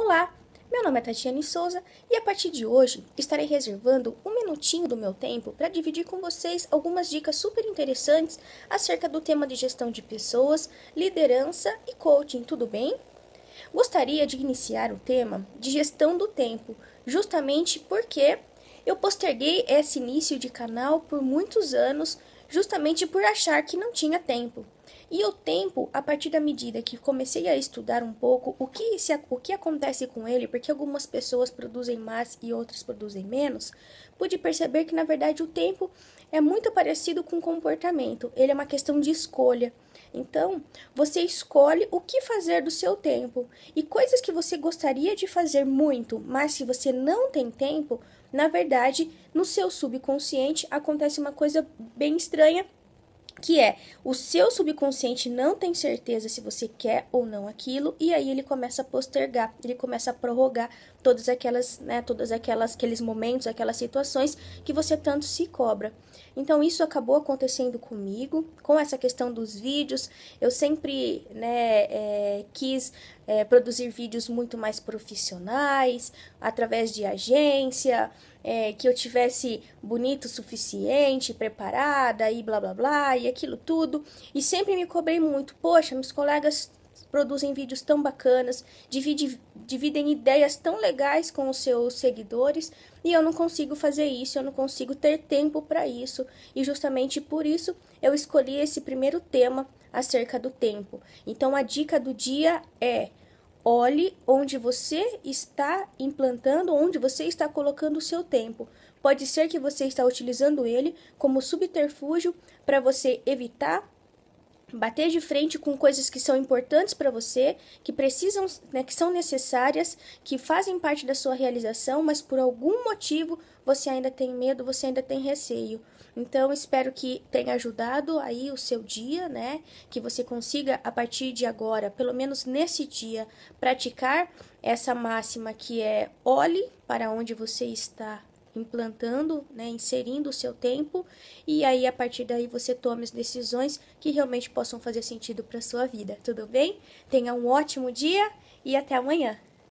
Olá, meu nome é Tatiane Souza e a partir de hoje estarei reservando um minutinho do meu tempo para dividir com vocês algumas dicas super interessantes acerca do tema de gestão de pessoas, liderança e coaching, tudo bem? Gostaria de iniciar o tema de gestão do tempo, justamente porque eu posterguei esse início de canal por muitos anos, justamente por achar que não tinha tempo. E o tempo, a partir da medida que comecei a estudar um pouco o que, se, o que acontece com ele, porque algumas pessoas produzem mais e outras produzem menos, pude perceber que, na verdade, o tempo é muito parecido com o comportamento, ele é uma questão de escolha. Então, você escolhe o que fazer do seu tempo. E coisas que você gostaria de fazer muito, mas se você não tem tempo, na verdade, no seu subconsciente acontece uma coisa bem estranha que é o seu subconsciente não tem certeza se você quer ou não aquilo e aí ele começa a postergar, ele começa a prorrogar todas aquelas, né, todas aquelas aqueles momentos, aquelas situações que você tanto se cobra. Então isso acabou acontecendo comigo, com essa questão dos vídeos. Eu sempre, né, é, quis é, produzir vídeos muito mais profissionais, através de agência, é, que eu tivesse bonito o suficiente, preparada e blá blá blá e aquilo tudo. E sempre me cobrei muito. Poxa, meus colegas produzem vídeos tão bacanas, divide, dividem ideias tão legais com os seus seguidores e eu não consigo fazer isso, eu não consigo ter tempo para isso. E justamente por isso eu escolhi esse primeiro tema acerca do tempo. Então a dica do dia é: olhe onde você está implantando, onde você está colocando o seu tempo. Pode ser que você está utilizando ele como subterfúgio para você evitar bater de frente com coisas que são importantes para você, que precisam, né, que são necessárias, que fazem parte da sua realização, mas por algum motivo você ainda tem medo, você ainda tem receio. Então, espero que tenha ajudado aí o seu dia, né? Que você consiga, a partir de agora, pelo menos nesse dia, praticar essa máxima que é olhe para onde você está implantando, né, inserindo o seu tempo e aí a partir daí você tome as decisões que realmente possam fazer sentido para sua vida. Tudo bem? Tenha um ótimo dia e até amanhã.